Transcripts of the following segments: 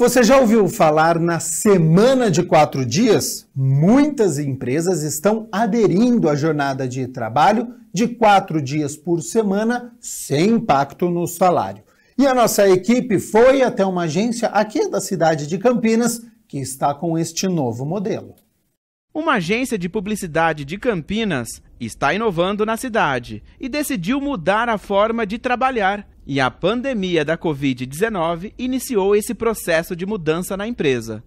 Você já ouviu falar na semana de quatro dias? Muitas empresas estão aderindo à jornada de trabalho de quatro dias por semana sem impacto no salário. E a nossa equipe foi até uma agência aqui da cidade de Campinas que está com este novo modelo. Uma agência de publicidade de Campinas está inovando na cidade e decidiu mudar a forma de trabalhar e a pandemia da Covid-19 iniciou esse processo de mudança na empresa.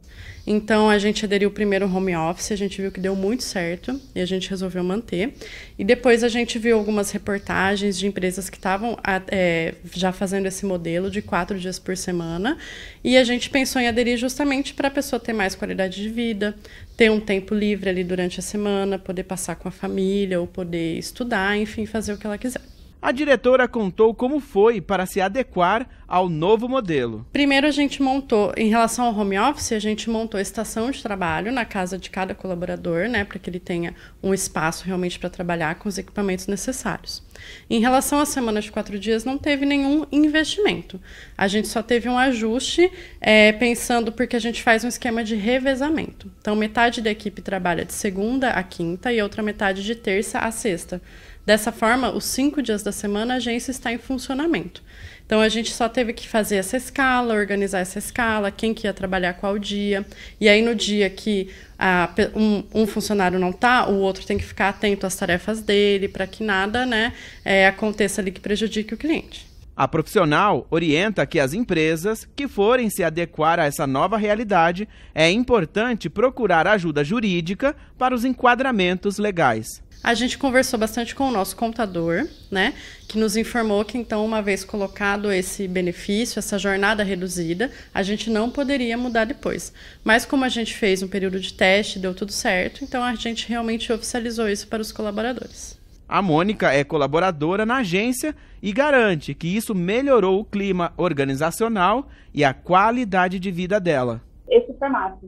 Então a gente aderiu primeiro ao home office, a gente viu que deu muito certo e a gente resolveu manter. E depois a gente viu algumas reportagens de empresas que estavam é, já fazendo esse modelo de quatro dias por semana e a gente pensou em aderir justamente para a pessoa ter mais qualidade de vida, ter um tempo livre ali durante a semana, poder passar com a família ou poder estudar, enfim, fazer o que ela quiser. A diretora contou como foi para se adequar ao novo modelo. Primeiro, a gente montou, em relação ao home office, a gente montou a estação de trabalho na casa de cada colaborador, né, para que ele tenha um espaço realmente para trabalhar com os equipamentos necessários. Em relação à semana de quatro dias, não teve nenhum investimento. A gente só teve um ajuste, é, pensando porque a gente faz um esquema de revezamento. Então, metade da equipe trabalha de segunda a quinta e outra metade de terça a sexta. Dessa forma, os cinco dias da semana a agência está em funcionamento. Então a gente só teve que fazer essa escala, organizar essa escala, quem que ia trabalhar qual dia. E aí no dia que a, um, um, funcionário não está, o outro tem que ficar atento às tarefas dele para que nada né, é, aconteça ali que prejudique o cliente. A profissional orienta que as empresas que forem se adequar a essa nova realidade é importante procurar ajuda jurídica para os enquadramentos legais a gente conversou bastante com o nosso contador, né, que nos informou que então uma vez colocado esse benefício, essa jornada reduzida, a gente não poderia mudar depois. Mas como a gente fez um período de teste, deu tudo certo, então a gente realmente oficializou isso para os colaboradores. A Mônica é colaboradora na agência e garante que isso melhorou o clima organizacional e a qualidade de vida dela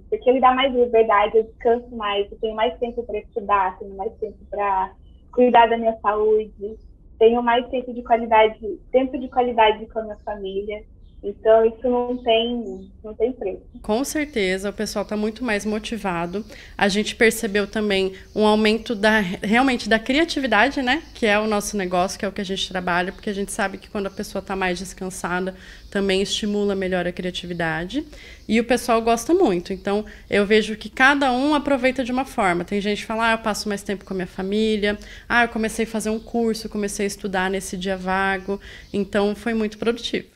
porque me dá mais liberdade, eu descanso mais, eu tenho mais tempo para estudar, tenho mais tempo para cuidar da minha saúde, tenho mais tempo de qualidade, tempo de qualidade com a minha família. Então isso não tem, não tem preço. Com certeza, o pessoal está muito mais motivado. A gente percebeu também um aumento da realmente da criatividade, né? Que é o nosso negócio, que é o que a gente trabalha, porque a gente sabe que quando a pessoa está mais descansada, também estimula melhor a criatividade. E o pessoal gosta muito. Então, eu vejo que cada um aproveita de uma forma. Tem gente que fala, ah, eu passo mais tempo com a minha família, ah, eu comecei a fazer um curso, comecei a estudar nesse dia vago. Então, foi muito produtivo.